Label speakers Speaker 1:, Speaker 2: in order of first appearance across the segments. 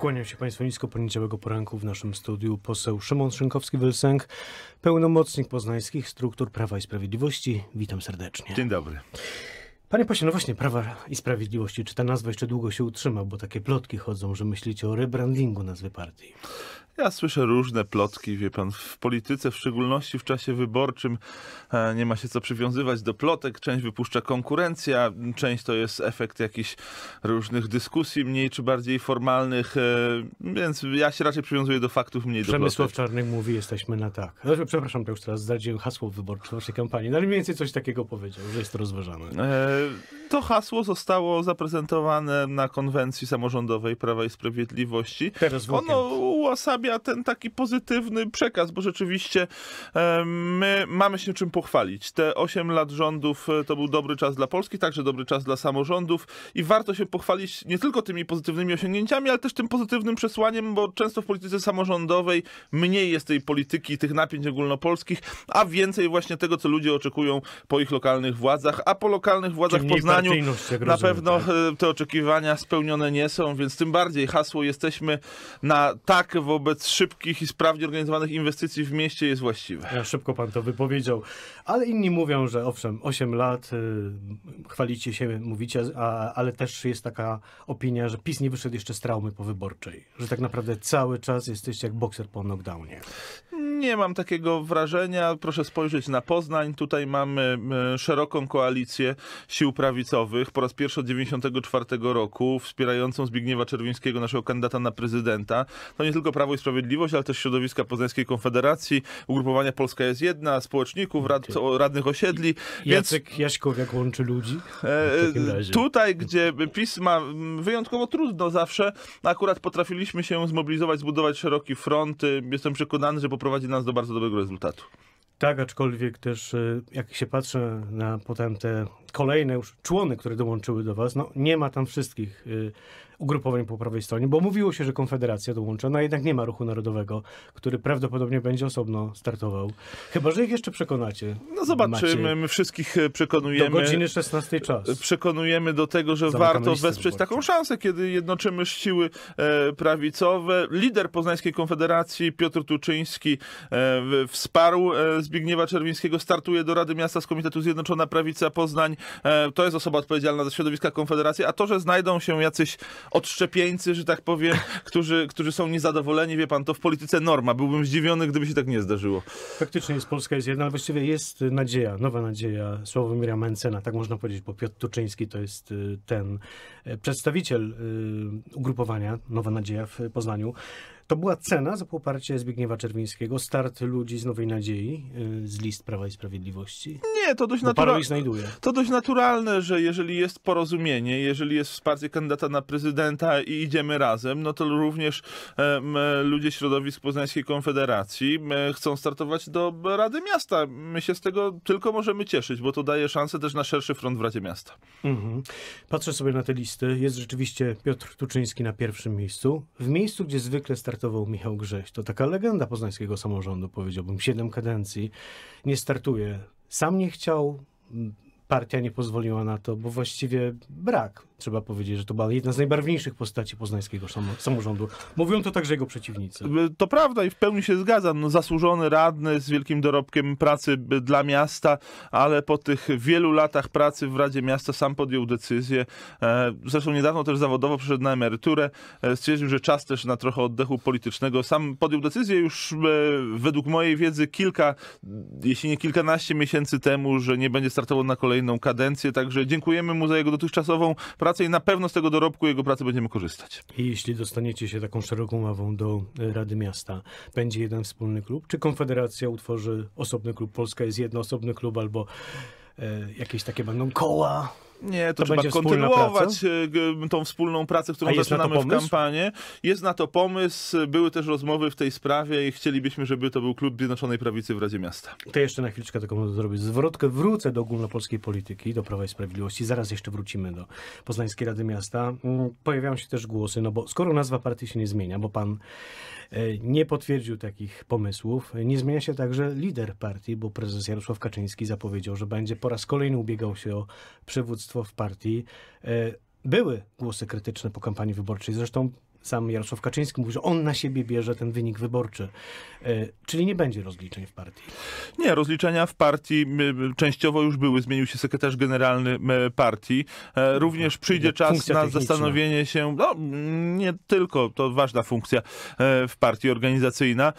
Speaker 1: Kłaniam się Państwu nisko poniedziałego poranku w naszym studiu poseł Szymon Szynkowski-Wilsenk, pełnomocnik poznańskich struktur Prawa i Sprawiedliwości. Witam
Speaker 2: serdecznie. Dzień dobry.
Speaker 1: Panie pośle, no właśnie, Prawa i Sprawiedliwości, czy ta nazwa jeszcze długo się utrzyma, bo takie plotki chodzą, że myślicie o rebrandingu nazwy partii.
Speaker 2: Ja słyszę różne plotki, wie pan, w polityce, w szczególności w czasie wyborczym e, nie ma się co przywiązywać do plotek. Część wypuszcza konkurencja, część to jest efekt jakichś różnych dyskusji, mniej czy bardziej formalnych, e, więc ja się raczej przywiązuję do faktów, mniej do plotek. Przemysław
Speaker 1: Czarny mówi, jesteśmy na tak. E, przepraszam, to już teraz zdradziłem hasło wyborcze naszej kampanii, no ale mniej więcej coś takiego powiedział, że jest to rozważane.
Speaker 2: E to hasło zostało zaprezentowane na konwencji samorządowej Prawa i Sprawiedliwości. Teraz ono uosabia ten taki pozytywny przekaz, bo rzeczywiście my mamy się czym pochwalić. Te 8 lat rządów e, to był dobry czas dla Polski, także dobry czas dla samorządów i warto się pochwalić nie tylko tymi pozytywnymi osiągnięciami, ale też tym pozytywnym przesłaniem, bo często w polityce samorządowej mniej jest tej polityki, tych napięć ogólnopolskich, a więcej właśnie tego, co ludzie oczekują po ich lokalnych władzach, a po lokalnych władzach poznamy na pewno tak. e, te oczekiwania spełnione nie są, więc tym bardziej hasło jesteśmy na tak wobec szybkich i sprawnie organizowanych inwestycji w mieście jest właściwe.
Speaker 1: Ja szybko pan to wypowiedział, ale inni mówią, że owszem, 8 lat, y, chwalicie się, mówicie, a, ale też jest taka opinia, że PiS nie wyszedł jeszcze z traumy powyborczej, że tak naprawdę cały czas jesteście jak bokser po knockdownie.
Speaker 2: Mm, nie mam takiego wrażenia. Proszę spojrzeć na Poznań. Tutaj mamy e, szeroką koalicję sił prawicowych po raz pierwszy od 1994 roku, wspierającą Zbigniewa Czerwińskiego, naszego kandydata na prezydenta. To nie tylko Prawo i Sprawiedliwość, ale też środowiska Poznańskiej Konfederacji, ugrupowania Polska jest jedna, społeczników, rad, radnych osiedli. Jacek
Speaker 1: więc... Jaśkowiak łączy ludzi.
Speaker 2: E, e, tutaj, gdzie pisma wyjątkowo trudno zawsze, akurat potrafiliśmy się zmobilizować, zbudować szeroki front. Y, jestem przekonany, że poprowadzi prowadzi nas do bardzo dobrego rezultatu.
Speaker 1: Tak, aczkolwiek też e, jak się patrzę na potem te kolejne już człony, które dołączyły do Was, no nie ma tam wszystkich e, ugrupowań po prawej stronie, bo mówiło się, że Konfederacja dołącza, no jednak nie ma ruchu narodowego, który prawdopodobnie będzie osobno startował. Chyba, że ich jeszcze przekonacie. No zobaczymy, Macie. my
Speaker 2: wszystkich e, przekonujemy. Do godziny
Speaker 1: 16 czas.
Speaker 2: E, przekonujemy do tego, że Zamykamy warto wesprzeć taką szansę, kiedy jednoczymy siły e, prawicowe. Lider Poznańskiej Konfederacji Piotr Tuczyński e, wsparł e, Zbigniewa Czerwińskiego, startuje do Rady Miasta z Komitetu Zjednoczona Prawica Poznań. E, to jest osoba odpowiedzialna za środowiska Konfederacji, a to, że znajdą się jacyś odszczepieńcy, że tak powiem, którzy, którzy są niezadowoleni, wie pan, to w polityce norma. Byłbym zdziwiony, gdyby się tak nie zdarzyło.
Speaker 1: Faktycznie jest Polska jest jedna, ale właściwie jest nadzieja, nowa nadzieja Sławomira Mencena, tak można powiedzieć, bo Piotr Tuczyński to jest y, ten y, przedstawiciel y, ugrupowania Nowa Nadzieja w Poznaniu. To była cena za poparcie Zbigniewa Czerwińskiego, start ludzi z Nowej Nadziei, y, z list Prawa i Sprawiedliwości?
Speaker 2: Nie, to dość, natura... to dość naturalne, że jeżeli jest porozumienie, jeżeli jest wsparcie kandydata na prezydenta i idziemy razem, no to również um, ludzie środowisk Poznańskiej Konfederacji chcą startować do Rady Miasta. My się z tego tylko możemy cieszyć, bo to daje szansę też na szerszy front w Radzie Miasta.
Speaker 1: Mhm. Patrzę sobie na te listy. Jest rzeczywiście Piotr Tuczyński na pierwszym miejscu. W miejscu, gdzie zwykle start startował Michał Grześ. To taka legenda poznańskiego samorządu, powiedziałbym. Siedem kadencji. Nie startuje. Sam nie chciał, partia nie pozwoliła na to, bo właściwie brak Trzeba powiedzieć, że to była jedna z najbarwniejszych postaci poznańskiego samorządu. Mówią to także jego przeciwnicy.
Speaker 2: Y, to prawda i w pełni się zgadzam. No, zasłużony radny z wielkim dorobkiem pracy dla miasta, ale po tych wielu latach pracy w Radzie Miasta sam podjął decyzję. E, zresztą niedawno też zawodowo przyszedł na emeryturę. E, stwierdził, że czas też na trochę oddechu politycznego. Sam podjął decyzję już e, według mojej wiedzy kilka, jeśli nie kilkanaście miesięcy temu, że nie będzie startował na kolejną kadencję. Także dziękujemy mu za jego dotychczasową pracę pracę i na pewno z tego dorobku jego pracy będziemy korzystać.
Speaker 1: I jeśli dostaniecie się taką szeroką ławą do e, Rady Miasta, będzie jeden wspólny klub? Czy Konfederacja utworzy osobny klub? Polska jest jedno osobny klub albo e, jakieś takie będą koła? Nie, to, to trzeba kontynuować
Speaker 2: y, tą wspólną pracę, którą zaczynamy w kampanii. Jest na to pomysł, były też rozmowy w tej sprawie i chcielibyśmy, żeby to był klub Zjednoczonej Prawicy w Radzie Miasta.
Speaker 1: To jeszcze na chwileczkę tylko zrobić zwrotkę. Wrócę do ogólnopolskiej polityki, do Prawa i Sprawiedliwości. Zaraz jeszcze wrócimy do Poznańskiej Rady Miasta. Mm, pojawiają się też głosy, no bo skoro nazwa partii się nie zmienia, bo pan e, nie potwierdził takich pomysłów, nie zmienia się także lider partii, bo prezes Jarosław Kaczyński zapowiedział, że będzie po raz kolejny ubiegał się o przywództwo w partii. E, były głosy krytyczne po kampanii wyborczej. Zresztą sam Jarosław Kaczyński mówi, że on na siebie bierze ten wynik wyborczy. E, czyli nie będzie rozliczeń w partii.
Speaker 2: Nie, rozliczenia w partii częściowo już były. Zmienił się sekretarz generalny partii. E, również przyjdzie czas funkcja na techniczna. zastanowienie się, no nie tylko, to ważna funkcja e, w partii organizacyjna.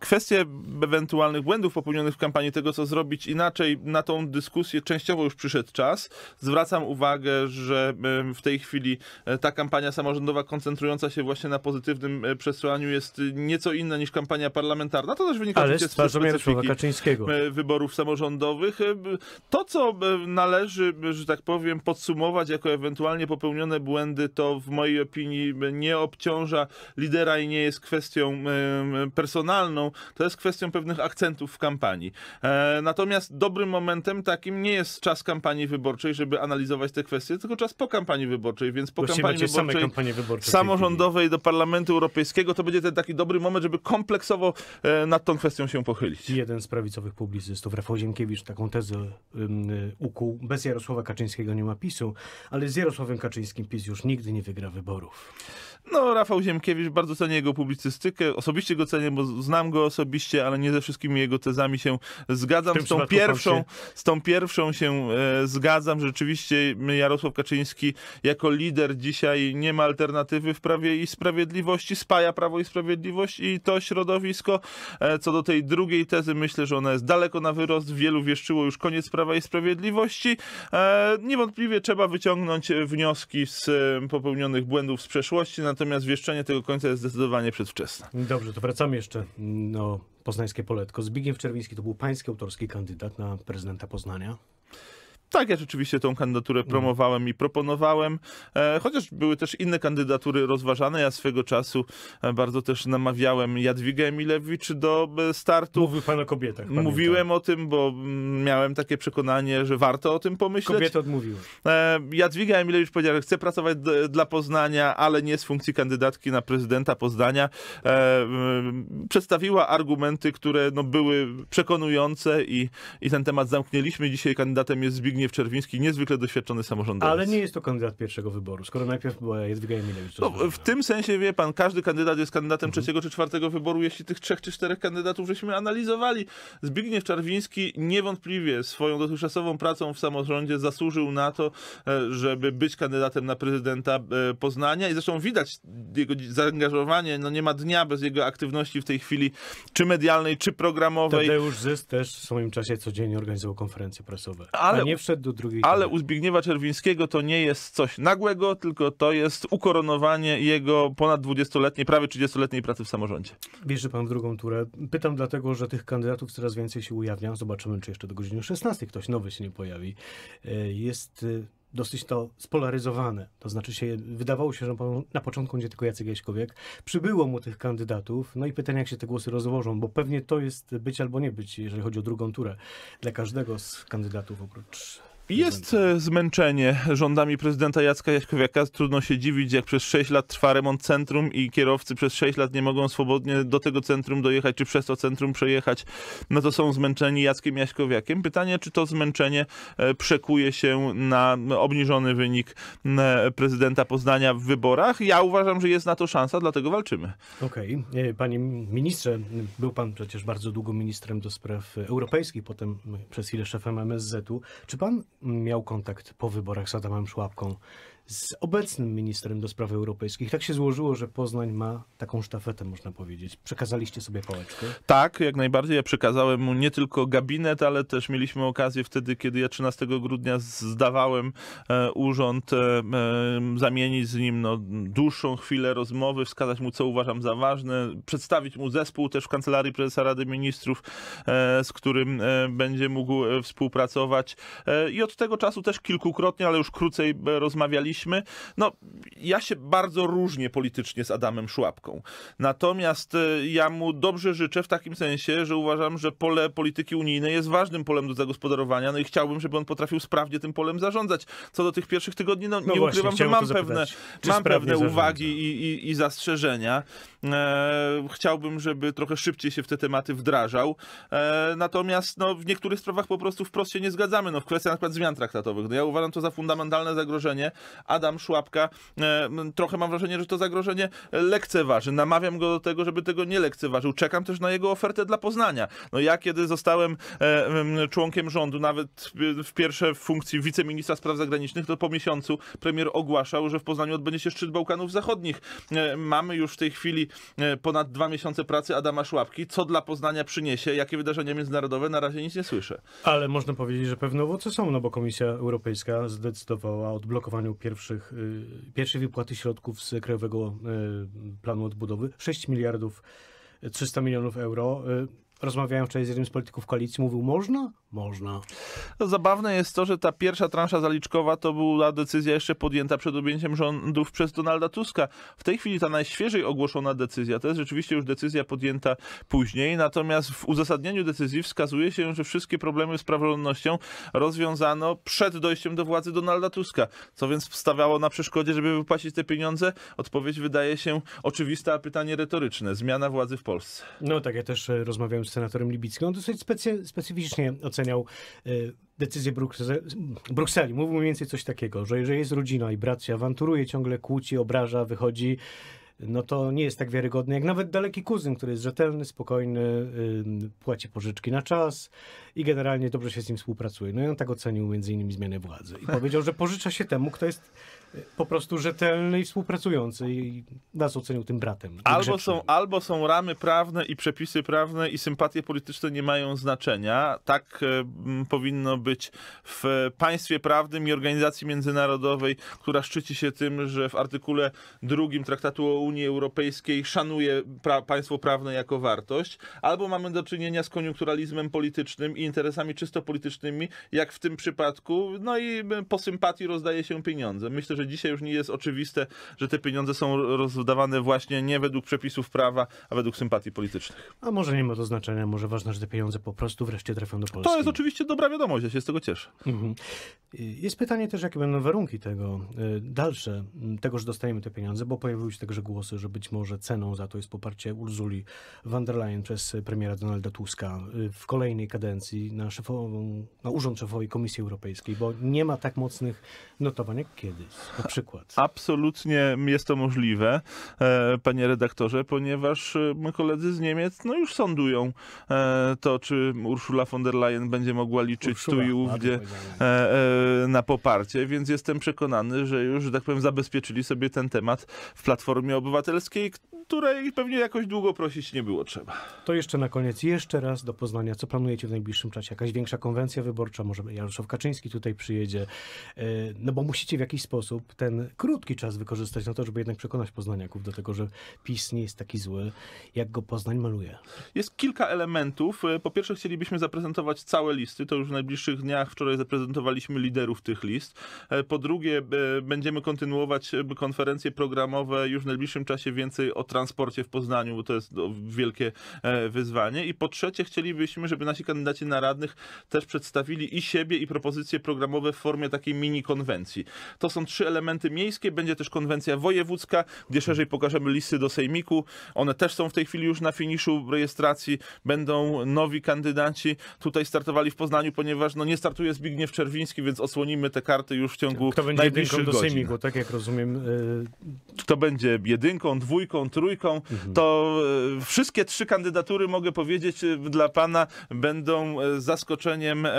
Speaker 2: Kwestie ewentualnych błędów popełnionych w kampanii, tego co zrobić inaczej, na tą dyskusję częściowo już przyszedł czas. Zwracam uwagę, że w tej chwili ta kampania samorządowa koncentrująca się właśnie na pozytywnym e, przesłaniu jest e, nieco inna niż kampania parlamentarna. To też wynika Ale z Jarosława Kaczyńskiego. E, wyborów samorządowych. To, co należy, że tak powiem, podsumować jako ewentualnie popełnione błędy, to w mojej opinii nie obciąża lidera i nie jest kwestią personalną. To jest kwestią pewnych akcentów w kampanii. Natomiast dobrym momentem takim nie jest czas kampanii wyborczej, żeby analizować te kwestie, tylko czas po kampanii wyborczej, więc po kampanii wyborczej, same kampanie wyborcze samorządowej do Parlamentu Europejskiego, to będzie ten taki dobry moment, żeby kompleksowo e, nad tą kwestią się pochylić.
Speaker 1: Jeden z prawicowych publicystów, Rafał Ziemkiewicz, taką tezę y, ukuł. Bez Jarosława Kaczyńskiego nie ma PiSu, ale z Jarosławem Kaczyńskim PiS już nigdy nie wygra wyborów.
Speaker 2: No, Rafał Ziemkiewicz, bardzo cenię jego publicystykę. Osobiście go cenię, bo znam go osobiście, ale nie ze wszystkimi jego tezami się zgadzam. Z tą, pierwszą, z tą pierwszą się e, zgadzam. Rzeczywiście Jarosław Kaczyński jako lider dzisiaj nie ma alternatywy w Prawie i Sprawiedliwości, spaja Prawo i Sprawiedliwość i to środowisko. E, co do tej drugiej tezy, myślę, że ona jest daleko na wyrost. Wielu wieszczyło już koniec Prawa i Sprawiedliwości. E, niewątpliwie trzeba wyciągnąć wnioski z e, popełnionych błędów z przeszłości, natomiast wieszczenie tego końca jest zdecydowanie przedwczesne. Dobrze, to wracamy
Speaker 1: jeszcze do mm, poznańskie poletko. Zbigniew Czerwiński to był pański autorski kandydat na prezydenta Poznania.
Speaker 2: Tak, ja rzeczywiście tą kandydaturę mm. promowałem i proponowałem, e, chociaż były też inne kandydatury rozważane. Ja swego czasu e, bardzo też namawiałem Jadwigę Emilewicz do e, startu. Mówił pan o kobietach. Pamiętam. Mówiłem o tym, bo mm, miałem takie przekonanie, że warto o tym pomyśleć. Kobiety odmówiły. Jadwiga Emilewicz powiedziała, że chce pracować dla Poznania, ale nie z funkcji kandydatki na prezydenta Poznania. Przedstawiła argumenty, które no, były przekonujące i, i ten temat zamknęliśmy. Dzisiaj kandydatem jest Zbigniew Zbigniew Czerwiński, niezwykle doświadczony samorządowiec. Ale nie jest to kandydat pierwszego wyboru, skoro najpierw była Jadwiga Emilewicz. No, w tym sensie, wie pan, każdy kandydat jest kandydatem mhm. trzeciego czy czwartego wyboru, jeśli tych trzech czy czterech kandydatów żeśmy analizowali. Zbigniew Czerwiński niewątpliwie swoją dotychczasową pracą w samorządzie zasłużył na to, e, żeby być kandydatem na prezydenta e, Poznania i zresztą widać jego zaangażowanie, no nie ma dnia bez jego aktywności w tej chwili, czy medialnej, czy programowej. Tadeusz
Speaker 1: Zys też w swoim czasie codziennie organizował konferencje prasowe. Ale, nie wszedł do drugiej. Ale
Speaker 2: uzbigniewa u Zbigniewa Czerwińskiego to nie jest coś nagłego, tylko to jest ukoronowanie jego ponad 20-letniej, prawie 30-letniej pracy w samorządzie.
Speaker 1: Bierze pan w drugą turę. Pytam dlatego, że tych kandydatów coraz więcej się ujawnia. Zobaczymy, czy jeszcze do godziny 16 ktoś nowy się nie pojawi. E, jest e, dosyć to spolaryzowane. To znaczy się, wydawało się, że na początku będzie tylko Jacek Jaśkowiak. Przybyło mu tych kandydatów, no i pytanie, jak się te głosy rozłożą, bo pewnie to jest być albo nie być, jeżeli chodzi o drugą turę dla każdego z kandydatów oprócz
Speaker 2: jest e, zmęczenie rządami prezydenta Jacka Jaśkowiaka. Trudno się dziwić, jak przez 6 lat trwa remont centrum i kierowcy przez 6 lat nie mogą swobodnie do tego centrum dojechać, czy przez to centrum przejechać. No to są zmęczeni Jackiem Jaśkowiakiem. Pytanie, czy to zmęczenie e, przekuje się na obniżony wynik e, prezydenta Poznania w wyborach. Ja uważam, że jest na to szansa, dlatego walczymy.
Speaker 1: Okej. Okay. Panie ministrze, był pan przecież bardzo długo ministrem do spraw europejskich, potem przez chwilę szefem MSZ-u. Czy pan miał kontakt po wyborach z Adamem Szłapką z obecnym ministrem do spraw europejskich. Tak się złożyło, że Poznań ma taką sztafetę, można powiedzieć. Przekazaliście sobie pałeczkę?
Speaker 2: Tak, jak najbardziej. Ja przekazałem mu nie tylko gabinet, ale też mieliśmy okazję wtedy, kiedy ja 13 grudnia zdawałem e, urząd, e, zamienić z nim no, dłuższą chwilę rozmowy, wskazać mu, co uważam za ważne, przedstawić mu zespół też w Kancelarii Prezesa Rady Ministrów, e, z którym będzie mógł współpracować. I od tego czasu też kilkukrotnie, ale już krócej rozmawialiśmy rozmawialiśmy. No, ja się bardzo różnię politycznie z Adamem Szłapką. Natomiast y, ja mu dobrze życzę w takim sensie, że uważam, że pole polityki unijnej jest ważnym polem do zagospodarowania, no i chciałbym, żeby on potrafił sprawnie tym polem zarządzać. Co do tych pierwszych tygodni, no, no nie właśnie, ukrywam, że mam pewne, mam pewne uwagi i, i, i zastrzeżenia. E, chciałbym, żeby trochę szybciej się w te tematy wdrażał. E, natomiast no, w niektórych sprawach po prostu wprost się nie zgadzamy. No, w kwestii na przykład zmian traktatowych. No, ja uważam to za fundamentalne zagrożenie, Adam Szłapka e, trochę mam wrażenie, że to zagrożenie lekceważy. Namawiam go do tego, żeby tego nie lekceważył. Czekam też na jego ofertę dla Poznania. No ja kiedy zostałem e, członkiem rządu, nawet w pierwszej funkcji wiceministra spraw zagranicznych, to po miesiącu premier ogłaszał, że w Poznaniu odbędzie się szczyt Bałkanów Zachodnich. E, mamy już w tej chwili ponad dwa miesiące pracy Adama Szłapki. Co dla Poznania przyniesie, jakie wydarzenia międzynarodowe, na razie nic nie słyszę.
Speaker 1: Ale można powiedzieć, że pewne owoce są, no bo Komisja Europejska zdecydowała o odblokowaniu pierwszego pierwszych, y, pierwszej wypłaty środków z Krajowego y, Planu Odbudowy 6 miliardów 300 milionów euro. Y, rozmawiałem wczoraj z jednym z polityków koalicji, mówił, można? Można.
Speaker 2: No, zabawne jest to, że ta pierwsza transza zaliczkowa to była decyzja jeszcze podjęta przed objęciem rządów przez Donalda Tuska. W tej chwili ta najświeżej ogłoszona decyzja, to jest rzeczywiście już decyzja podjęta później, natomiast w uzasadnieniu decyzji wskazuje się, że wszystkie problemy z praworządnością rozwiązano przed dojściem do władzy Donalda Tuska. Co więc stawiało na przeszkodzie, żeby wypłacić te pieniądze? Odpowiedź wydaje się oczywista, a pytanie retoryczne. Zmiana władzy w Polsce.
Speaker 1: No tak, ja też e, rozmawiałem senatorem Libickim, on dosyć specy, specyficznie oceniał e, decyzję Brukseli. Mówił mniej więcej coś takiego, że jeżeli jest rodzina i brat się awanturuje, ciągle kłóci, obraża, wychodzi, no to nie jest tak wiarygodny jak nawet daleki kuzyn, który jest rzetelny, spokojny, płaci pożyczki na czas, i generalnie dobrze się z nim współpracuje. No i on tak ocenił między innymi zmianę władzy i powiedział, że pożycza się temu, kto jest e, po prostu rzetelny i współpracujący i nas ocenił tym bratem. Albo
Speaker 2: są, albo są ramy prawne i przepisy prawne i sympatie polityczne nie mają znaczenia. Tak e, m, powinno być w państwie prawnym i organizacji międzynarodowej, która szczyci się tym, że w artykule drugim Traktatu o Unii Europejskiej szanuje pra państwo prawne jako wartość. Albo mamy do czynienia z koniunkturalizmem politycznym i interesami czysto politycznymi, jak w tym przypadku, no i po sympatii rozdaje się pieniądze. Myślę, że dzisiaj już nie jest oczywiste, że te pieniądze są rozdawane właśnie nie według przepisów prawa, a według sympatii politycznych.
Speaker 1: A może nie ma to znaczenia, może ważne, że te pieniądze po prostu wreszcie trafią do Polski. To jest oczywiście dobra wiadomość, ja się z tego cieszę. Mhm. Jest pytanie też, jakie będą warunki tego y, dalsze, y, tego, że dostajemy te pieniądze, bo pojawiły się także głosy, że być może ceną za to jest poparcie Urzuli von der Leyen przez premiera Donalda Tuska y, w kolejnej kadencji komisji, na szefową, na urząd szefowej Komisji Europejskiej, bo nie ma tak mocnych notowań jak kiedyś,
Speaker 2: na przykład. Absolutnie jest to możliwe, e, panie redaktorze, ponieważ e, koledzy z Niemiec no już sądują e, to, czy Ursula von der Leyen będzie mogła liczyć Urszula, tu i ówdzie na poparcie, więc jestem przekonany, że już, że tak powiem, zabezpieczyli sobie ten temat w Platformie Obywatelskiej, której pewnie jakoś długo prosić nie było trzeba.
Speaker 1: To jeszcze na koniec, jeszcze raz do poznania, co planujecie w najbliższym najbliższym czasie jakaś większa konwencja wyborcza, może Jarosław Kaczyński tutaj przyjedzie, e, no bo musicie w jakiś sposób ten krótki czas wykorzystać na to, żeby jednak przekonać poznaniaków do tego, że PiS nie jest taki zły, jak go Poznań maluje.
Speaker 2: Jest kilka elementów. E, po pierwsze chcielibyśmy zaprezentować całe listy, to już w najbliższych dniach, wczoraj zaprezentowaliśmy liderów tych list. E, po drugie będziemy kontynuować konferencje programowe już w najbliższym czasie więcej o transporcie w Poznaniu, bo to jest wielkie wyzwanie. I po trzecie chcielibyśmy, żeby nasi kandydaci na na radnych też przedstawili i siebie, i propozycje programowe w formie takiej mini konwencji. To są trzy elementy miejskie, będzie też konwencja wojewódzka, gdzie szerzej pokażemy listy do sejmiku. One też są w tej chwili już na finiszu rejestracji, będą nowi kandydaci. Tutaj startowali w Poznaniu, ponieważ no, nie startuje Zbigniew Czerwiński, więc osłonimy te karty już w ciągu Kto będzie najbliższych do godzin. sejmiku,
Speaker 1: tak jak rozumiem.
Speaker 2: Kto y, będzie jedynką, dwójką, trójką, mhm. to y, wszystkie trzy kandydatury, mogę powiedzieć, y, dla pana będą E, zaskoczeniem e,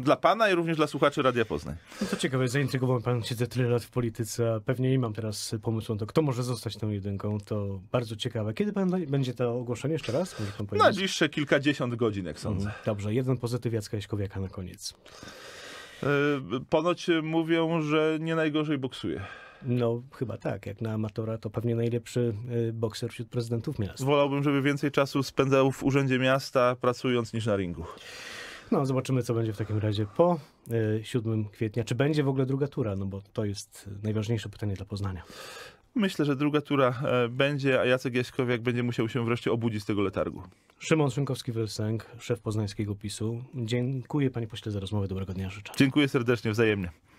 Speaker 2: dla pana i również dla słuchaczy Radia Poznań.
Speaker 1: No to ciekawe, zaintrygował pan siedzę tyle lat w polityce, a pewnie nie mam teraz pomysłu na to, kto może zostać tą jedynką. To bardzo ciekawe. Kiedy pan, będzie to ogłoszenie jeszcze raz?
Speaker 2: Na dzisiejsze Najbliższe kilkadziesiąt godzin, jak sądzę. Mhm.
Speaker 1: Dobrze, jeden pozytyw Jacka Jaśkowiaka na koniec.
Speaker 2: E, ponoć mówią, że nie najgorzej boksuje.
Speaker 1: No, chyba tak. Jak na amatora, to pewnie najlepszy y, bokser wśród prezydentów miasta.
Speaker 2: Wolałbym, żeby więcej czasu spędzał w urzędzie miasta pracując niż na ringu.
Speaker 1: No, zobaczymy, co będzie w takim razie po 7 y, kwietnia. Czy będzie w ogóle druga tura? No, bo to jest najważniejsze pytanie dla Poznania.
Speaker 2: Myślę, że druga tura e, będzie, a Jacek Jaśkowiak będzie musiał się wreszcie obudzić z tego letargu.
Speaker 1: Szymon Szynkowski-Welsenk, szef poznańskiego PiSu. Dziękuję panie pośle za rozmowę. Dobrego
Speaker 2: dnia życzę. Dziękuję serdecznie, wzajemnie.